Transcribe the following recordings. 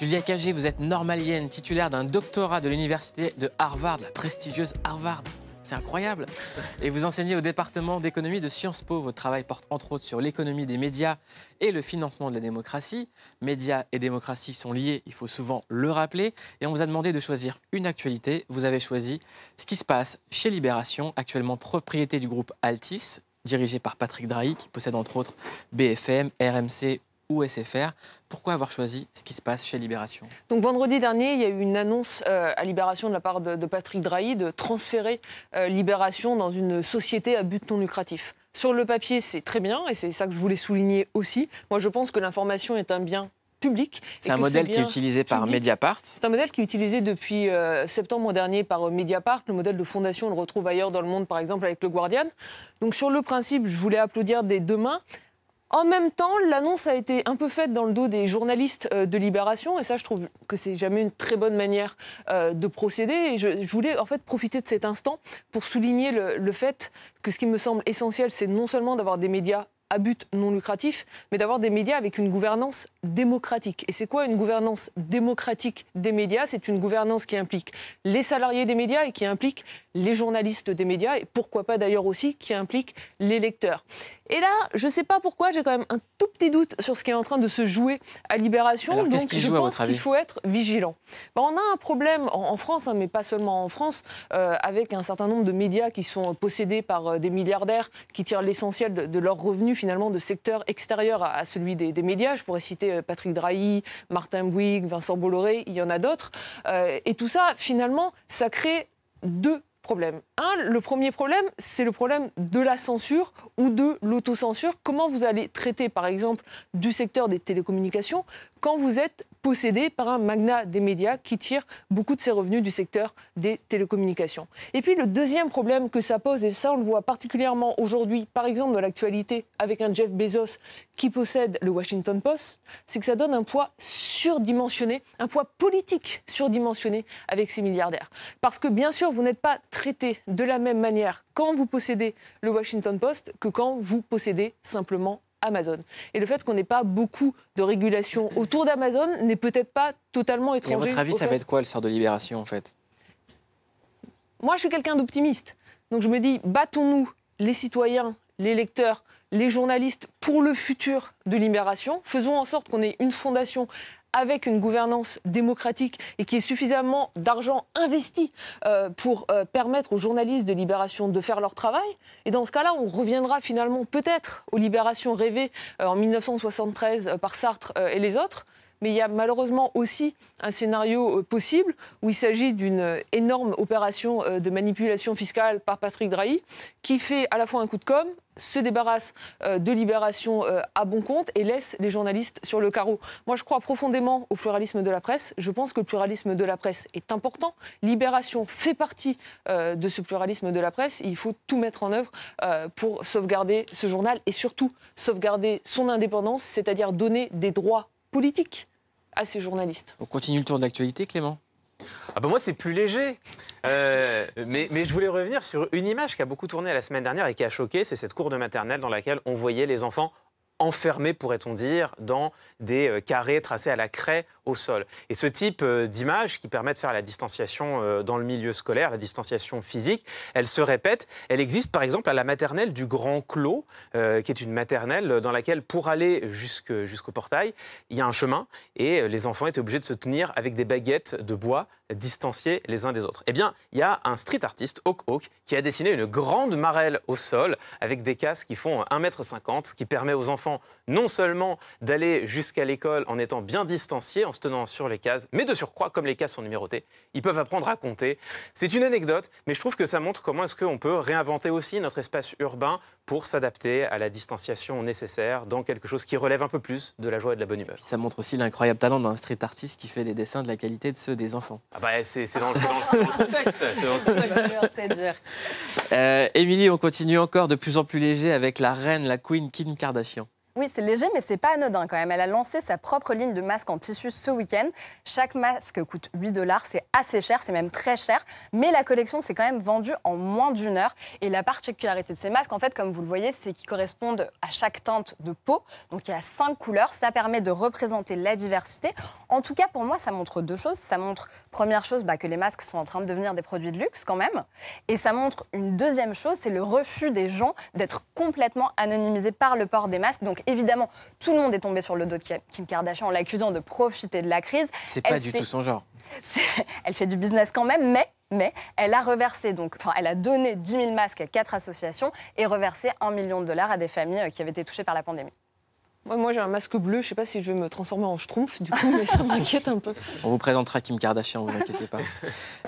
Julia Cagé, vous êtes normalienne, titulaire d'un doctorat de l'université de Harvard, la prestigieuse Harvard. C'est incroyable. Et vous enseignez au département d'économie de Sciences Po. Votre travail porte entre autres sur l'économie des médias et le financement de la démocratie. Médias et démocratie sont liés, il faut souvent le rappeler. Et on vous a demandé de choisir une actualité. Vous avez choisi ce qui se passe chez Libération, actuellement propriété du groupe Altis, dirigé par Patrick Drahi, qui possède entre autres BFM, RMC ou SFR. Pourquoi avoir choisi ce qui se passe chez Libération Donc vendredi dernier, il y a eu une annonce euh, à Libération de la part de, Patrick Drahi de transférer euh, Libération dans une société à but non lucratif. Sur le papier, c'est très bien et c'est ça que je voulais souligner aussi. Moi, je pense que l'information est un bien public. c'est un modèle qui est utilisé par Mediapart. C'est un modèle qui est utilisé depuis euh, septembre dernier par Mediapart. Le modèle de fondation, on le retrouve ailleurs dans le monde, par exemple avec le Guardian. Donc sur le principe, je voulais applaudir des deux mains. En même temps, l'annonce a été un peu faite dans le dos des journalistes euh, de Libération, et ça, je trouve que c'est jamais une très bonne manière euh, de procéder. Et je, voulais en fait profiter de cet instant pour souligner le fait que ce qui me semble essentiel, c'est non seulement d'avoir des médias à but non lucratif, mais d'avoir des médias avec une gouvernance démocratique. Et c'est quoi une gouvernance démocratique des médias C'est une gouvernance qui implique les salariés des médias et qui implique les journalistes des médias et pourquoi pas d'ailleurs aussi qui implique les lecteurs. Et là, je ne sais pas pourquoi, j'ai quand même un tout petit doute sur ce qui est en train de se jouer à Libération. Alors, donc je pense qu'il faut être vigilant. Bah, on a un problème en, France, hein, mais pas seulement en France, euh, avec un certain nombre de médias qui sont possédés par euh, des milliardaires qui tirent l'essentiel de, de leurs revenus finalement de secteurs extérieurs à, celui des, médias. Je pourrais citer euh, Patrick Drahi, Martin Bouygues, Vincent Bolloré, il y en a d'autres. Euh, et tout ça, finalement, ça crée deux problèmes. Un, le premier problème, c'est le problème de la censure ou de l'autocensure. Comment vous allez traiter, par exemple, du secteur des télécommunications quand vous êtes possédé par un magnat des médias qui tire beaucoup de ses revenus du secteur des télécommunications. Et puis le deuxième problème que ça pose, et ça on le voit particulièrement aujourd'hui, par exemple dans l'actualité avec un Jeff Bezos qui possède le Washington Post, c'est que ça donne un poids surdimensionné, un poids politique surdimensionné avec ces milliardaires. Parce que bien sûr, vous n'êtes pas traité de la même manière quand vous possédez le Washington Post que quand vous possédez simplement Amazon. Et le fait qu'on n'ait pas beaucoup de régulation autour d'Amazon n'est peut-être pas totalement étranger. Et à votre avis, ça va être quoi le sort de libération en fait Moi, je suis quelqu'un d'optimiste. Donc je me dis, battons-nous, les citoyens, les lecteurs, les journalistes, pour le futur de Libération. Faisons en sorte qu'on ait une fondation avec une gouvernance démocratique et qui ait suffisamment d'argent investi euh, pour euh, permettre aux journalistes de Libération de faire leur travail. Et dans ce cas-là, on reviendra finalement peut-être aux libérations rêvées euh, en 1973 par Sartre et les autres mais il y a malheureusement aussi un scénario euh, possible où il s'agit d'une euh, énorme opération euh, de manipulation fiscale par Patrick Drahi qui fait à la fois un coup de com', se débarrasse de libération à bon compte et laisse les journalistes sur le carreau. Moi, je crois profondément au pluralisme de la presse. Je pense que le pluralisme de la presse est important. Libération fait partie de ce pluralisme de la presse. Il faut tout mettre en œuvre pour sauvegarder ce journal et surtout sauvegarder son indépendance, c'est-à-dire donner des droits politique à ces journalistes. On continue le tour de l'actualité, Clément ah ben moi, c'est plus léger. Euh, mais, mais, je voulais revenir sur une image qui a beaucoup tourné la semaine dernière et qui a choqué, c'est cette cour de maternelle dans laquelle on voyait les enfants enfermés, pourrait-on dire, dans des euh, carrés tracés à la craie au sol. Et ce type euh, d'image qui permet de faire la distanciation euh, dans le milieu scolaire, la distanciation physique, elle se répète. Elle existe par exemple à la maternelle du Grand Clos, qui est une maternelle dans laquelle pour aller jusqu'au portail, il y a un chemin et les enfants étaient obligés de se tenir avec des baguettes de bois distanciés les uns des autres. Eh bien, il y a un street artiste, Hawk Hawk, qui a dessiné une grande marelle au sol avec des casques qui font 1,50 m ce qui permet aux enfants non seulement d'aller jusqu'à l'école en étant bien distanciés, en se tenant sur les cases, mais de surcroît, comme les cases sont numérotées, ils peuvent apprendre à compter. C'est une anecdote, mais je trouve que ça montre comment est-ce qu'on peut réinventer aussi notre espace urbain pour s'adapter à la distanciation nécessaire dans quelque chose qui relève un peu plus de la joie et de la bonne humeur. Ça montre aussi l'incroyable talent d'un street artiste qui fait des dessins de la qualité de ceux des enfants. Ah bah c'est dans, le contexte. C'est dur. Euh, Émilie, on continue encore de plus en plus léger avec la reine, la queen Kim Kardashian. Oui, c'est léger, mais c'est pas anodin quand même. Elle a lancé sa propre ligne de masques en tissu ce week-end. Chaque masque coûte 8 dollars, c'est assez cher, c'est même très cher. Mais la collection s'est quand même vendue en moins d'une heure. Et la particularité de ces masques, en fait, comme vous le voyez, c'est qu'ils correspondent à chaque teinte de peau. Donc il y a cinq couleurs. Ça permet de représenter la diversité. En tout cas, pour moi, ça montre deux choses. Ça montre, première chose, bah, que les masques sont en train de devenir des produits de luxe quand même. Et ça montre une deuxième chose, c'est le refus des gens d'être complètement anonymisés par le port des masques. Donc évidemment, tout le monde est tombé sur le dos de Kim Kardashian en l'accusant de profiter de la crise. C'est pas du tout son genre. Elle fait du business quand même, mais mais elle a reversé, donc, enfin, elle a donné 10 000 masques à quatre associations et reversé 1 million de dollars à des familles euh, qui avaient été touchées par la pandémie. Moi, j'ai un masque bleu, je ne sais pas si je vais me transformer en schtroumpf, du coup, mais ça m'inquiète un peu. On vous présentera Kim Kardashian, vous inquiétez pas.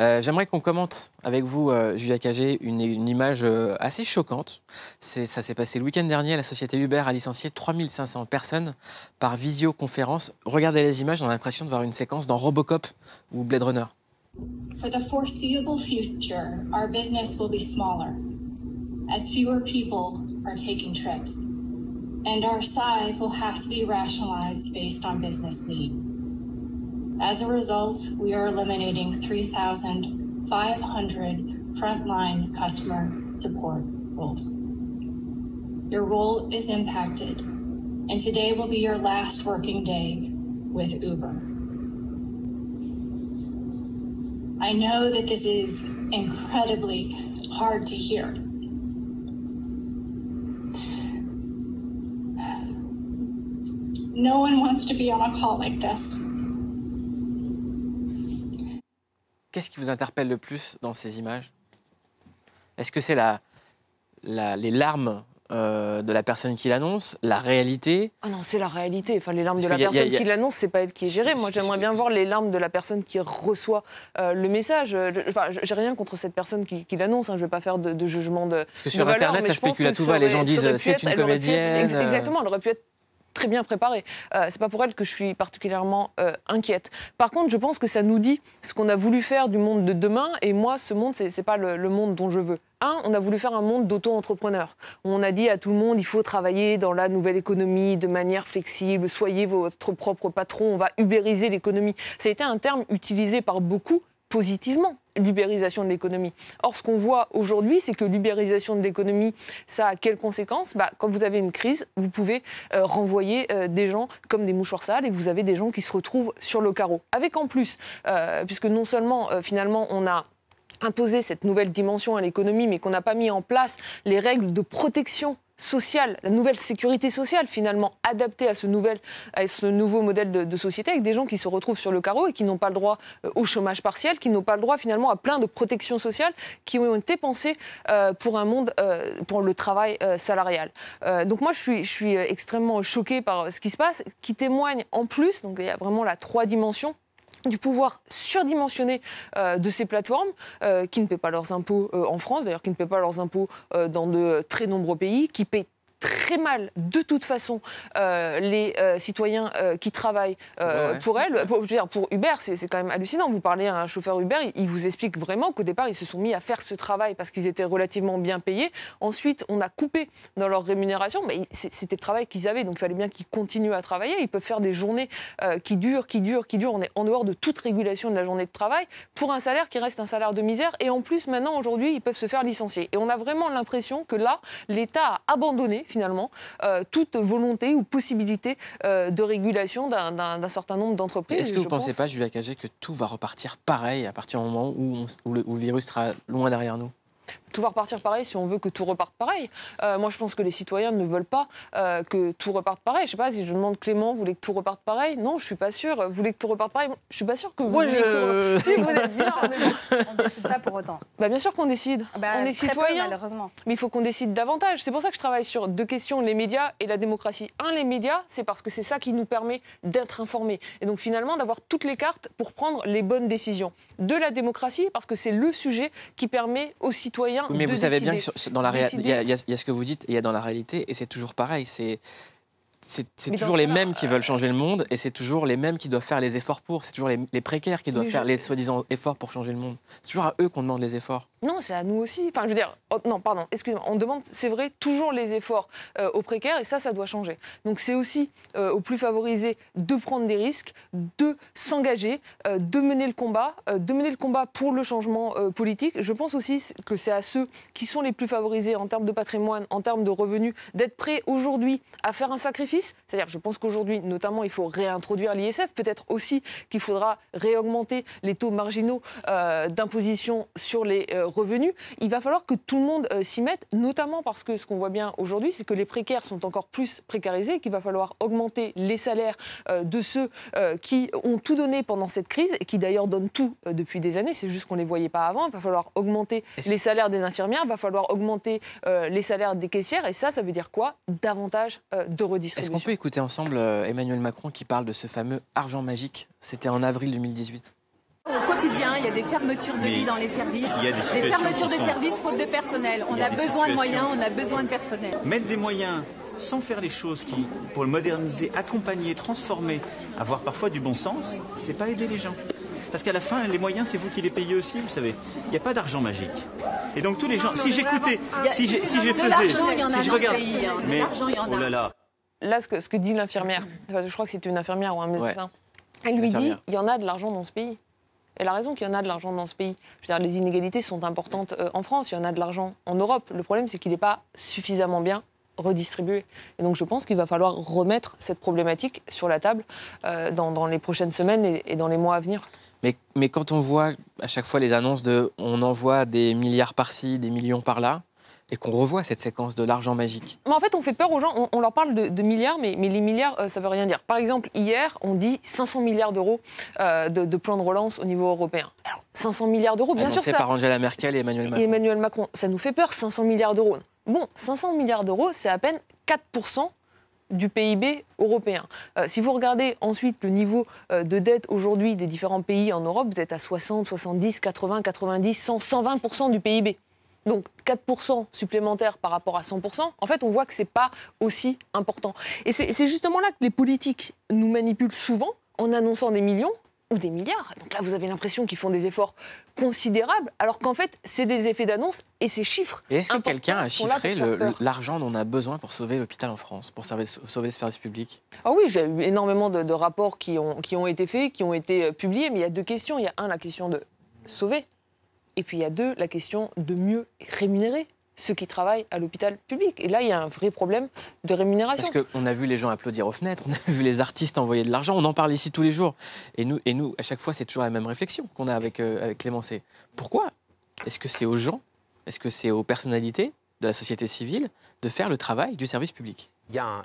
Euh, j'aimerais qu'on commente avec vous, euh, Julia Cagé, une, image euh, assez choquante. Ça s'est passé le week-end dernier, la société Uber a licencié 3500 personnes par visioconférence. Regardez les images, on a l'impression de voir une séquence dans Robocop ou Blade Runner. the foreseeable future, our business will be smaller, as fewer people are taking trips. and our size will have to be rationalized based on business need. As a result, we are eliminating 3,500 frontline customer support roles. Your role is impacted, and today will be your last working day with Uber. I know that this is incredibly hard to hear. call Qu'est-ce qui vous interpelle le plus dans ces images Est-ce que c'est la, les larmes euh, de la personne qui l'annonce, la réalité Ah non, c'est la réalité. Enfin, les larmes de la personne qui l'annonce, c'est pas elle qui est gérée. Moi, j'aimerais bien voir les larmes de la personne qui reçoit euh, le message. Enfin, j'ai rien contre cette personne qui, l'annonce. Hein. Je vais pas faire de, jugement de. Parce que sur Internet, ça spécule à tout va. Les gens disent c'est une comédienne. Euh. exactement, elle aurait pu être très bien préparée. Euh, c'est pas pour elle que je suis particulièrement euh, inquiète. Par contre, je pense que ça nous dit ce qu'on a voulu faire du monde de demain. Et moi, ce monde, c'est pas le, le monde dont je veux. Un, on a voulu faire un monde d'auto-entrepreneurs. On a dit à tout le monde, il faut travailler dans la nouvelle économie de manière flexible, soyez votre propre patron, on va ubériser l'économie. Ça a été un terme utilisé par beaucoup positivement l'ubérisation de l'économie. Or, ce qu'on voit aujourd'hui, c'est que l'ubérisation de l'économie, ça a quelles conséquences bah, Quand vous avez une crise, vous pouvez euh, renvoyer euh, des gens comme des mouchoirs sales et vous avez des gens qui se retrouvent sur le carreau. Avec en plus, euh, puisque non seulement finalement on a imposer cette nouvelle dimension à l'économie, mais qu'on n'a pas mis en place les règles de protection sociale, la nouvelle sécurité sociale finalement adaptée à ce, nouvel, à ce nouveau modèle de, société avec des gens qui se retrouvent sur le carreau et qui n'ont pas le droit euh, au chômage partiel, qui n'ont pas le droit finalement à plein de protections sociales qui ont été pensées euh, pour un monde, euh, pour le travail salarial. donc moi je suis, je suis extrêmement choquée par ce qui se passe, qui témoigne en plus, donc il y a vraiment la trois dimensions, du pouvoir surdimensionné euh, de ces plateformes euh, qui ne paient pas leurs impôts euh, en France, d'ailleurs qui ne paient pas leurs impôts dans de très nombreux pays, qui paient très mal, de toute façon, euh, les euh, citoyens euh, qui travaillent pour elle. Pour, Uber, c'est quand même hallucinant. Vous parlez à un chauffeur Uber, il, vous explique vraiment qu'au départ, ils se sont mis à faire ce travail parce qu'ils étaient relativement bien payés. Ensuite, on a coupé dans leur rémunération, mais c'était le travail qu'ils avaient, donc il fallait bien qu'ils continuent à travailler. Ils peuvent faire des journées qui durent, qui durent, qui durent. On est en dehors de toute régulation de la journée de travail pour un salaire qui reste un salaire de misère. Et en plus, maintenant, aujourd'hui, ils peuvent se faire licencier. Et on a vraiment l'impression que là, l'État a abandonné finalement euh, toute volonté ou possibilité euh, de régulation d'un certain nombre d'entreprises. Est-ce que vous ne pensez pas, Julia Cagé, que tout va repartir pareil à partir du moment où le virus sera loin derrière nous tout va repartir pareil si on veut que tout reparte pareil. Euh, moi, je pense que les citoyens ne veulent pas euh, que tout reparte pareil. Je ne sais pas si je demande Clément, vous voulez que tout reparte pareil Non, je ne suis pas sûr. Vous voulez que tout reparte pareil Je ne suis pas sûr que vous. voulez que tout... si, vous êtes dire, mais on décide pas pour autant. Bah, bien sûr qu'on décide. Bah, on est citoyen. malheureusement. Mais il faut qu'on décide davantage. C'est pour ça que je travaille sur deux questions les médias et la démocratie. Un, les médias, c'est parce que c'est ça qui nous permet d'être informés et donc finalement d'avoir toutes les cartes pour prendre les bonnes décisions. de la démocratie, parce que c'est le sujet qui permet aux citoyens mais vous savez bien que dans la réalité, y, a, il y, a ce que vous dites et il y a dans la réalité, et c'est toujours pareil. C'est c'est toujours les mêmes qui veulent euh, changer le monde et c'est toujours les mêmes qui doivent faire les efforts pour. C'est toujours les, précaires qui doivent faire les soi-disant efforts pour changer le monde. C'est toujours à eux qu'on demande les efforts. Non, c'est à nous aussi. Enfin, je veux dire, oh, non, pardon, excusez-moi. On demande, c'est vrai, toujours les efforts euh, aux précaires et ça, ça doit changer. Donc c'est aussi euh, aux plus favorisés de prendre des risques, de s'engager, de mener le combat, de mener le combat pour le changement politique. Je pense aussi que c'est à ceux qui sont les plus favorisés en termes de patrimoine, en termes de revenus, d'être prêts aujourd'hui à faire un sacrifice c'est-à-dire, je pense qu'aujourd'hui, notamment, il faut réintroduire l'ISF. Peut-être aussi qu'il faudra réaugmenter les taux marginaux euh, d'imposition sur les euh, revenus. Il va falloir que tout le monde euh, s'y mette, notamment parce que ce qu'on voit bien aujourd'hui, c'est que les précaires sont encore plus précarisés, qu'il va falloir augmenter les salaires de ceux qui ont tout donné pendant cette crise et qui d'ailleurs donnent tout depuis des années. C'est juste qu'on ne les voyait pas avant. Il va falloir augmenter les salaires des infirmières, il va falloir augmenter les salaires des caissières. Et ça, ça veut dire quoi Davantage de redistribution. Est-ce qu'on peut écouter ensemble euh, Emmanuel Macron qui parle de ce fameux argent magique C'était en avril 2018. Au quotidien, il y a des fermetures de lits dans les services, il y a des, fermetures de services faute de personnel. On a, besoin de moyens, on a besoin de personnel. Mettre des moyens sans faire les choses qui, pour le moderniser, accompagner, transformer, avoir parfois du bon sens, c'est pas aider les gens. Parce qu'à la fin, les moyens, c'est vous qui les payez aussi, vous savez. Il n'y a pas d'argent magique. Et donc tous les gens, si j'écoutais, si, si je faisais, si je regarde, hein. mais oh là là là, ce que, dit l'infirmière, je crois que c'est une infirmière ou un médecin, elle lui dit il y en a de l'argent dans ce pays. Elle a raison qu'il y en a de l'argent dans ce pays. Je veux dire, les inégalités sont importantes euh, en France, il y en a de l'argent en Europe. Le problème, c'est qu'il n'est pas suffisamment bien redistribué. Et donc je pense qu'il va falloir remettre cette problématique sur la table euh, dans, les prochaines semaines et, et dans les mois à venir. Mais, mais, quand on voit à chaque fois les annonces de on envoie des milliards par-ci, des millions par-là, et qu'on revoit cette séquence de l'argent magique. Mais en fait, on fait peur aux gens, on, leur parle de, milliards, mais, les milliards, euh, ça ne veut rien dire. Par exemple, hier, on dit 500 milliards d'euros euh, de, de, plan de relance au niveau européen. Alors, 500 milliards d'euros, bien ah, sûr. C'est par Angela Merkel et Emmanuel Macron. Emmanuel Macron, ça nous fait peur, 500 milliards d'euros. Bon, 500 milliards d'euros, c'est à peine 4% du PIB européen. Euh, si vous regardez ensuite le niveau de dette aujourd'hui des différents pays en Europe, vous êtes à 60, 70, 80, 90, 100, 120 du PIB. Donc 4% supplémentaires par rapport à 100%, en fait, on voit que ce n'est pas aussi important. Et c'est justement là que les politiques nous manipulent souvent en annonçant des millions ou des milliards. Donc là, vous avez l'impression qu'ils font des efforts considérables, alors qu'en fait, c'est des effets d'annonce et ces chiffres. est-ce que quelqu'un a chiffré l'argent dont on a besoin pour sauver l'hôpital en France, pour sauver, sauver le service public Ah oui, j'ai eu énormément de, rapports qui ont, qui ont été faits, qui ont été euh, publiés, mais il y a deux questions. Il y a un, la question de sauver et puis il y a deux, la question de mieux rémunérer ceux qui travaillent à l'hôpital public. Et là, il y a un vrai problème de rémunération. Parce qu'on a vu les gens applaudir aux fenêtres, on a vu les artistes envoyer de l'argent, on en parle ici tous les jours. Et nous, et nous à chaque fois, c'est toujours la même réflexion qu'on a avec, clémence euh, avec Pourquoi Est-ce que c'est aux gens Est-ce que c'est aux personnalités de la société civile de faire le travail du service public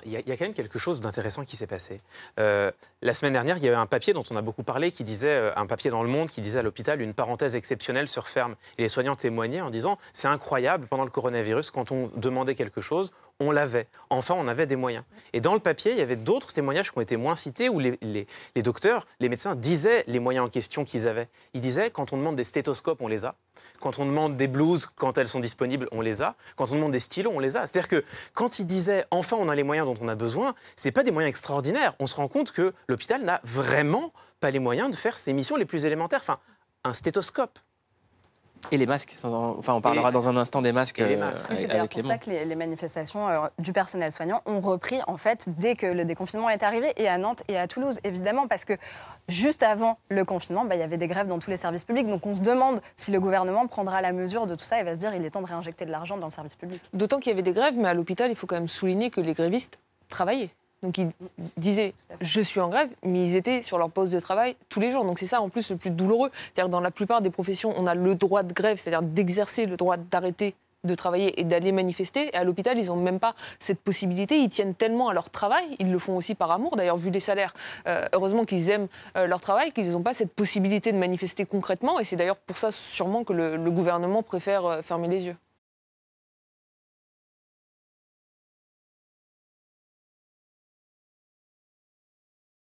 il y, a quand même quelque chose d'intéressant qui s'est passé. Euh, la semaine dernière, il y avait un papier dont on a beaucoup parlé, qui disait, euh, un papier dans Le Monde qui disait à l'hôpital une parenthèse exceptionnelle se referme. Et les soignants témoignaient en disant c'est incroyable, pendant le coronavirus, quand on demandait quelque chose, on l'avait. Enfin, on avait des moyens. Et dans le papier, il y avait d'autres témoignages qui ont été moins cités où les, docteurs, les médecins disaient les moyens en question qu'ils avaient. Ils disaient quand on demande des stéthoscopes, on les a. Quand on demande des blouses, quand elles sont disponibles, on les a. Quand on demande des stylos, on les a. C'est-à-dire que quand ils disaient enfin on a les moyens dont on a besoin, ce n'est pas des moyens extraordinaires. On se rend compte que l'hôpital n'a vraiment pas les moyens de faire ses missions les plus élémentaires. Enfin, un stéthoscope, et les masques, enfin, on parlera dans un instant des masques. Et les euh, c'est pour ça que les, manifestations euh, du personnel soignant ont repris en fait dès que le déconfinement est arrivé, et à Nantes et à Toulouse, évidemment, parce que juste avant le confinement, bah, il y avait des grèves dans tous les services publics. Donc on se demande si le gouvernement prendra la mesure de tout ça et va se dire il est temps de réinjecter de l'argent dans le service public. D'autant qu'il y avait des grèves, mais à l'hôpital, il faut quand même souligner que les grévistes travaillaient. Donc ils disaient je suis en grève, mais ils étaient sur leur poste de travail tous les jours. Donc c'est ça en plus le plus douloureux. C'est-à-dire dans la plupart des professions, on a le droit de grève, c'est-à-dire d'exercer le droit d'arrêter de travailler et d'aller manifester. Et à l'hôpital, ils n'ont même pas cette possibilité. Ils tiennent tellement à leur travail, ils le font aussi par amour. D'ailleurs, vu les salaires, euh, heureusement qu'ils aiment euh, leur travail, qu'ils n'ont pas cette possibilité de manifester concrètement. Et c'est d'ailleurs pour ça sûrement que le, gouvernement préfère euh, fermer les yeux.